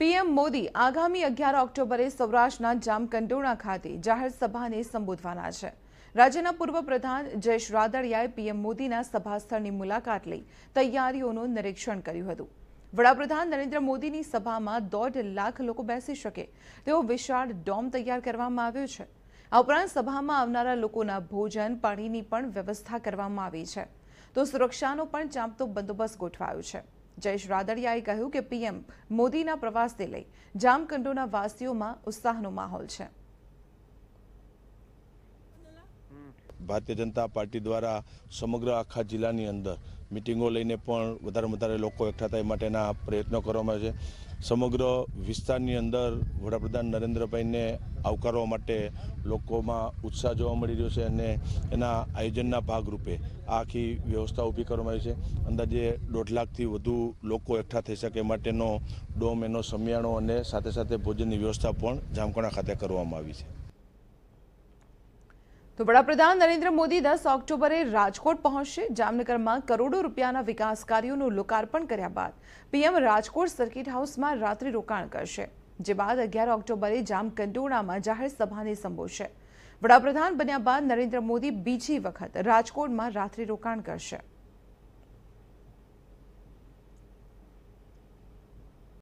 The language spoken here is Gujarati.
પીએમ મોદી આગામી અગિયાર ઓક્ટોબરે સૌરાષ્ટ્રના જામકંડોણા ખાતે જાહેર સભાને સંબોધવાના છે રાજ્યના પૂર્વ પ્રધાન જયેશ રાદડિયાએ પીએમ મોદીના સભાસ્થળની મુલાકાત લઈ તૈયારીઓનું નિરીક્ષણ કર્યું હતું વડાપ્રધાન નરેન્દ્ર મોદીની સભામાં દોઢ લાખ લોકો બેસી શકે તેવો વિશાળ ડોમ તૈયાર કરવામાં આવ્યો છે આ ઉપરાંત સભામાં આવનારા લોકોના ભોજન પાણીની પણ વ્યવસ્થા કરવામાં આવી છે તો સુરક્ષાનો પણ ચાંપતો બંદોબસ્ત ગોઠવાયો છે જયેશ રાદડિયાએ કહ્યું કે પીએમ મોદીના પ્રવાસને લઈ જામકંડોના વાસીઓમાં ઉત્સાહનો માહોલ છે ભારતીય જનતા પાર્ટી દ્વારા સમગ્ર આખા જિલ્લાની અંદર મિટિંગો લઈને પણ વધારે વધારે લોકો એકઠા થાય માટેના પ્રયત્નો કરવામાં આવે છે સમગ્ર વિસ્તારની અંદર વડાપ્રધાન નરેન્દ્રભાઈને આવકારવા માટે લોકોમાં ઉત્સાહ જોવા મળી રહ્યો છે અને એના આયોજનના ભાગરૂપે આ આખી વ્યવસ્થા ઊભી કરવામાં આવી છે અંદાજે દોઢ લાખથી વધુ લોકો એકઠા થઈ શકે માટેનો ડોમ એનો સમિયાણો અને સાથે સાથે ભોજનની વ્યવસ્થા પણ જામકણા ખાતે કરવામાં આવી છે તો વડાપ્રધાન નરેન્દ્ર મોદી દસ ઓક્ટોબરે રાજકોટ પહોંચશે જામનગરમાં કરોડો રૂપિયાના વિકાસ કાર્યોનું લોકાર્પણ કર્યા બાદ પીએમ રાજકોટ સર્કિટ હાઉસમાં રાત્રિ રોકાણ કરશે જે બાદ અગિયાર ઓક્ટોબરે જામકંડોળામાં જાહેર સભાને સંબોધશે વડાપ્રધાન બન્યા બાદ નરેન્દ્ર મોદી બીજી વખત રાજકોટમાં રાત્રિ રોકાણ કરશે